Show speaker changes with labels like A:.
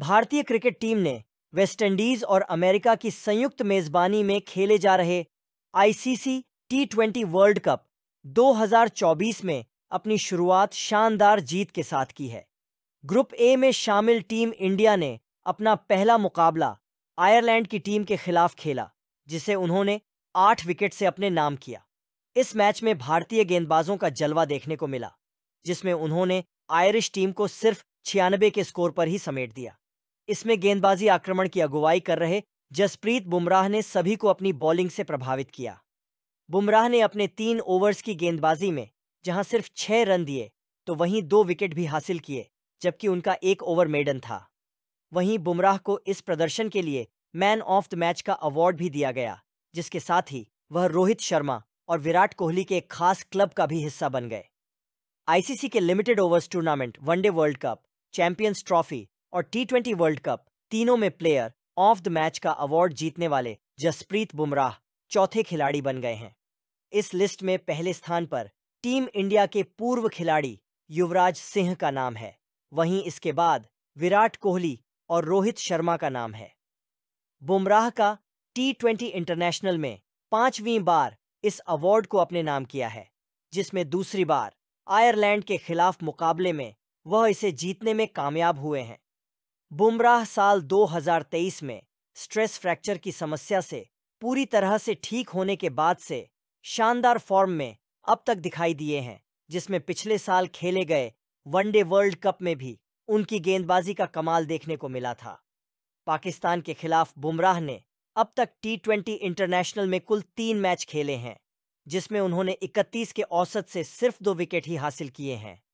A: भारतीय cricket team ने West Indies और अमेरिका की संयुक्त मेजबानी में खेले जा रहे ICC T twenty World Cup 2024 में अपनी शुरुआत शानदार जीत के साथ की है ग्रुप ए में शामिल टीम इंडिया ने अपना पहला मुकाबला आयरलैंड की टीम के खिलाफ खेला जिसे उन्होंने आठ विकेट से अपने नाम किया इस मैच में भारतीय गेंदबाजों का जलवा देखने को मिला जिसमें उन्होंने आयरिश टीम को सिर्फ छियानबे के स्कोर पर ही समेट दिया इसमें गेंदबाजी आक्रमण की अगुवाई कर रहे जसप्रीत बुमराह ने सभी को अपनी बॉलिंग से प्रभावित किया बुमराह ने अपने तीन ओवर्स की गेंदबाजी में जहां सिर्फ छह रन दिए तो वहीं दो विकेट भी हासिल किए जबकि उनका एक ओवर मेडन था वहीं बुमराह को इस प्रदर्शन के लिए मैन ऑफ द मैच का अवार्ड भी दिया गया जिसके साथ ही वह रोहित शर्मा और विराट कोहली के एक खास क्लब का भी हिस्सा बन गए आईसीसी के limited overs tournament one day world cup champions trophy और टी ट्वेंटी वर्ल्ड कप तीनों में प्लेयर ऑफ द मैच का अवार्ड जीतने वाले जसप्रीत बुमराह चौथे खिलाड़ी बन गए हैं इस लिस्ट में पहले स्थान पर टीम इंडिया के पूर्व खिलाड़ी युवराज सिंह का नाम है वहीं इसके बाद विराट कोहली और रोहित शर्मा का नाम है बुमराह का टी ट्वेंटी इंटरनेशनल में पांचवीं बार इस अवार्ड को अपने नाम किया है जिसमें दूसरी बार आयरलैंड के खिलाफ मुकाबले में वह इसे जीतने में कामयाब हुए हैं बुमराह साल 2023 में स्ट्रेस फ्रैक्चर की समस्या से पूरी तरह से ठीक होने के बाद से शानदार फॉर्म में अब तक दिखाई दिए हैं जिसमें पिछले साल खेले गए वनडे वर्ल्ड कप में भी उनकी गेंदबाजी का कमाल देखने को मिला था पाकिस्तान के खिलाफ बुमराह ने अब तक टी ट्वेंटी इंटरनेशनल में कुल तीन मैच खेले हैं जिसमें उन्होंने 31 के औसत से सिर्फ दो विकेट ही हासिल किए हैं